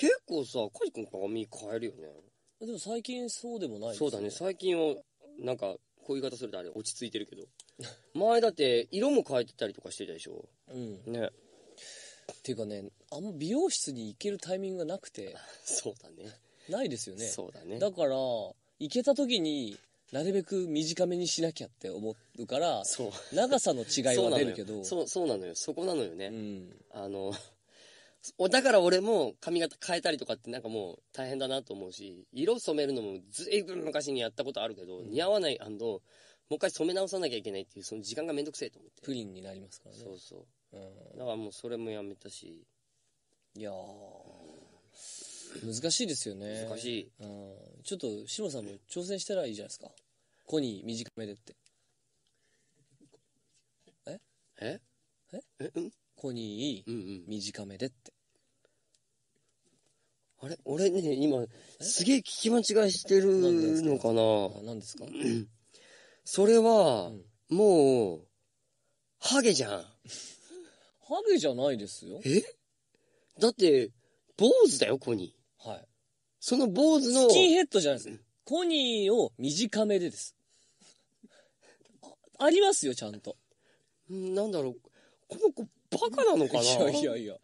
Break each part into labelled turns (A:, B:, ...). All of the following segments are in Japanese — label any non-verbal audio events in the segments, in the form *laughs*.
A: 結構さ、カジ君髪変えるよね。
B: でも最近そうでもないです、そうだね、
A: 最近は、なんか、こういう言い方するとあれ、落ち着いてるけど。*laughs* 前だって、色も変えてたりとかしてたでしょ。
B: うん。ね。っていうかね、あんま美容室に行けるタイミングがなくて。*laughs*
A: そうだね。
B: ないですよね。そうだね。だから、行けた時に、なるべく短めにしなきゃって思うから、そう。長さの違いは出るけど。*laughs* そ
A: うそうなのよ。そこなのよね。うん。あの、だから俺も髪型変えたりとかってなんかもう大変だなと思うし、色染めるのもずいぶん昔にやったことあるけど、うん、似合わないもう一回染め直さなきゃいけないっていう、その時間がめんどくせえと思って。プリンになりますからね。そうそう。うん、だからもうそれもやめたし。
B: いや難しいですよね。難しい。うん、ちょっと、シロさんも挑戦したらいいじゃないですか。コニー短めでって。ええええうんコニー、うんうん、短めでって。
A: あれ俺ね、今、すげえ聞き間違いしてるのかな何ですかそれは、うん、もう、ハゲ
B: じゃん。ハゲじゃないですよ。えだって、坊主だよ、コニー。はい。その坊主の。スキンヘッドじゃないです。コニーを短めでです。ありますよ、ちゃんと。なんだろう、この子、バカなのかな *laughs* いやいやいや。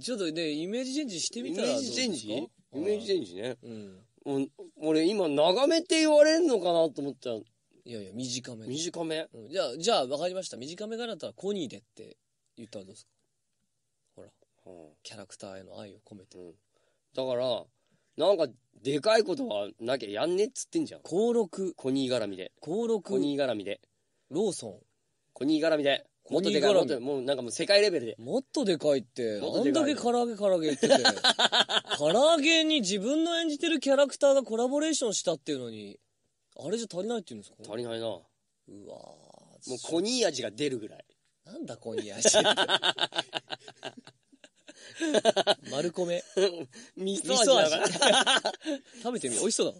B: ちょっとね、イメージチェンジしてみたらイメージチェンジイメージチェンジね。うん。俺今、長めって言われんのかなと思ったら。いやいや、短め。短め、うん、じゃあ、じゃあ分かりました。短めからだったらコ
A: ニーでって言ったらどうですかほら、はあ、キャラクターへの愛を込めて。うん、だから、なんか、でかいことはなきゃやんねっつってんじゃん。高六。コニー絡みで。高六。コニー絡みで。ローソン。コニー絡みで。とでかい。もっと、もうなんかもう世界レベルで。もっとでかいって、あんだけ
B: 唐揚げ唐揚げ言ってて。*laughs* 唐揚げに自分の演じてるキャラクターがコラボレーションしたっていうのに、あれじゃ足りないって言うんですか足りないな。うわもうコニー味が出るぐらい。なんだコニー味って。*laughs* 丸米。味噌味。味噌味食べてみ美味しそうだ。